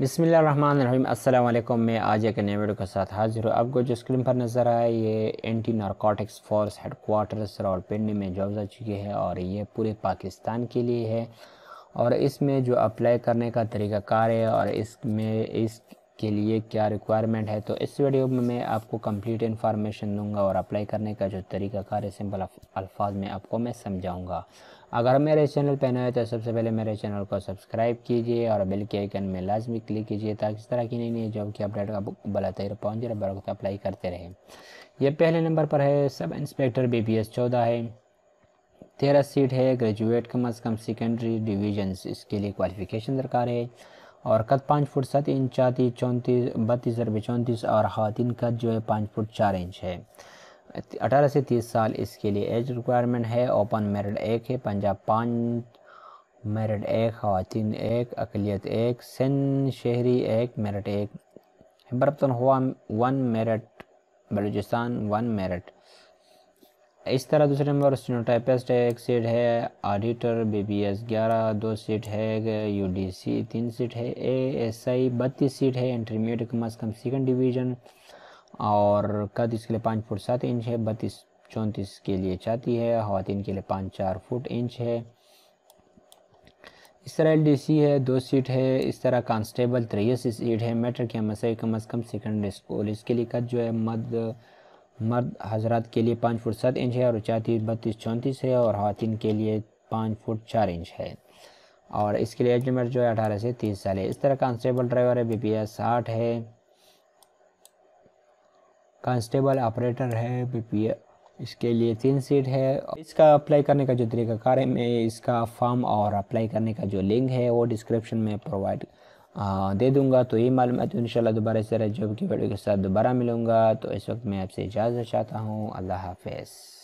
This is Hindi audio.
बिसमीम अल्लाम मैं आज एक नए वीडियो के साथ हाजिर हूँ आपको जो स्क्रीन पर नज़र आया ये anti narcotics force headquarters Rawalpindi में जॉब्स आ चुकी है और ये पूरे पाकिस्तान के लिए है और इसमें जो अप्लाई करने का कार है और इसमें इस के लिए क्या रिक्वायरमेंट है तो इस वीडियो में मैं आपको कंप्लीट इन्फॉर्मेशन दूंगा और अप्लाई करने का जो तरीकाकार है सिंपल अल्फाज में आपको मैं समझाऊंगा अगर मेरे चैनल पर नए तो सबसे पहले मेरे चैनल को सब्सक्राइब कीजिए और बिल के आइकन में लाजमी क्लिक कीजिए ताकि इस तरह की नई नई जॉब की अपडेट का बलातर पहुँच जाए बर अप्लाई करते रहे ये पहले नंबर पर है sub inspector B P S चौदह है तेरह सीट है ग्रेजुएट कम अज़ कम सेकेंडरी डिवीजन इसके लिए क्वालिफिकेशन दरकार है और कद पाँच फुट सात इंच चाती चौंतीस बत्तीस रुपये चौंतीस और ख़वान कद जो है पाँच फुट चार इंच है अठारह से तीस साल इसके लिए एज रिक्वायरमेंट है ओपन मेरिड एक है पंजाब पाँच मेरिड एक खातिन एक अकलीत एक सन शहरी एक मेरठ एक बरतन हुआ one merit Balochistan one merit इस तरह दूसरे नंबर स्टेनोटाइपिस्ट है एक सीट है ऑडिटर बी बी एस ग्यारह दो सीट है यू डी सी तीन सीट है ए एस आई बत्तीस सीट है इंटरमीडिएट कम अज़ कम सेकेंड डिवीज़न और कद इसके लिए पाँच फुट सात इंच है बत्तीस चौंतीस के लिए चाहती है खातिन के लिए पाँच चार फुट इंच है इस तरह एल डी सी है दो सीट है इस तरह कांस्टेबल त्रेस सीट है मेट्रिक एम एस कम अज़ कम सेकेंड स्कूल इसके लिए कद जो है मद मर्द हजरात के लिए पाँच फुट सात इंच है और ऊँचाई बत्तीस चौंतीस है और खातिन के लिए पाँच फुट चार इंच है और इसके लिए एज लिमिट जो है अठारह से तीस साल है इस तरह कांस्टेबल ड्राइवर है बी पी एस साठ है कांस्टेबल ऑपरेटर है बी पी इसके लिए तीन सीट है इसका अप्लाई करने का जो तरीकाकार है मैं इसका फॉर्म और अप्लाई करने का जो लिंक है वो डिस्क्रिप्शन में प्रोवाइड दे दूंगा तो ये मालूम तो इन दोबारा इस तरह जॉब की वीडियो के साथ दोबारा मिलूँगा तो इस वक्त मैं आपसे इजाज़त चाहता हूँ अल्लाह हाफिज़